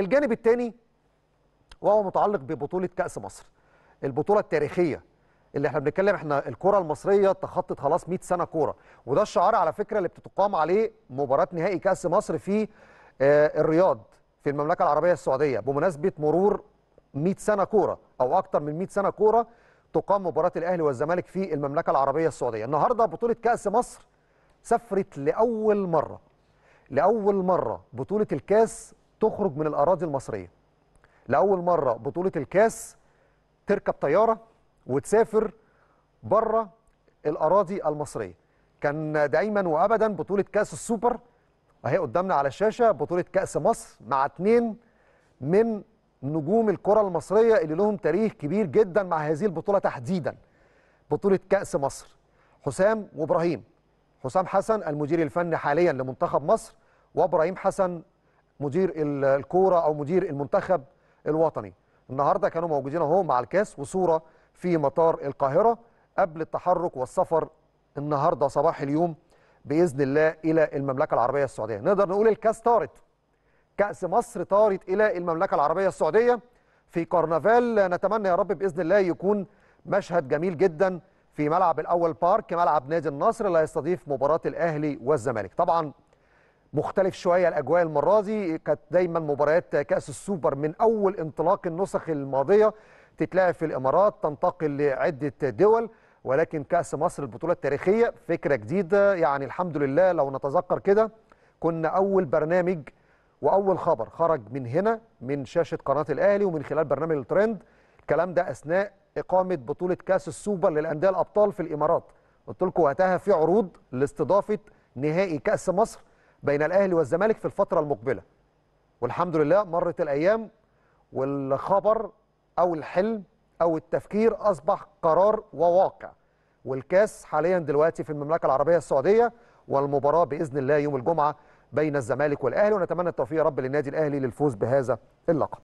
الجانب الثاني وهو متعلق ببطوله كاس مصر البطوله التاريخيه اللي احنا بنتكلم احنا الكره المصريه تخطت خلاص 100 سنه كوره وده الشعار على فكره اللي بتتقام عليه مباراه نهائي كاس مصر في آه، الرياض في المملكه العربيه السعوديه بمناسبه مرور 100 سنه كوره او اكتر من 100 سنه كوره تقام مباراه الاهلي والزمالك في المملكه العربيه السعوديه النهارده بطوله كاس مصر سافرت لاول مره لاول مره بطوله الكاس تخرج من الأراضي المصرية لأول مرة بطولة الكاس تركب طيارة وتسافر بره الأراضي المصرية كان دايما وأبدا بطولة كأس السوبر اهي قدامنا على الشاشة بطولة كأس مصر مع اتنين من نجوم الكرة المصرية اللي لهم تاريخ كبير جدا مع هذه البطولة تحديدا بطولة كأس مصر حسام وابراهيم حسام حسن المدير الفني حاليا لمنتخب مصر وابراهيم حسن مدير الكوره او مدير المنتخب الوطني النهارده كانوا موجودين اهو مع الكاس وصوره في مطار القاهره قبل التحرك والسفر النهارده صباح اليوم باذن الله الى المملكه العربيه السعوديه نقدر نقول الكاس طارت كاس مصر طارت الى المملكه العربيه السعوديه في كرنفال نتمنى يا رب باذن الله يكون مشهد جميل جدا في ملعب الاول بارك ملعب نادي النصر اللي هيستضيف مباراه الاهلي والزمالك طبعا مختلف شويه الاجواء المره دي كانت دايما مباريات كاس السوبر من اول انطلاق النسخ الماضيه تتلعب في الامارات تنتقل لعده دول ولكن كاس مصر البطوله التاريخيه فكره جديده يعني الحمد لله لو نتذكر كده كنا اول برنامج واول خبر خرج من هنا من شاشه قناه الاهلي ومن خلال برنامج الترند الكلام ده اثناء اقامه بطوله كاس السوبر للانديه الابطال في الامارات قلت لكم وقتها في عروض لاستضافه نهائي كاس مصر بين الاهلي والزمالك في الفتره المقبله والحمد لله مرت الايام والخبر او الحلم او التفكير اصبح قرار وواقع والكاس حاليا دلوقتي في المملكه العربيه السعوديه والمباراه باذن الله يوم الجمعه بين الزمالك والاهلي ونتمنى التوفيق يا رب للنادي الاهلي للفوز بهذا اللقب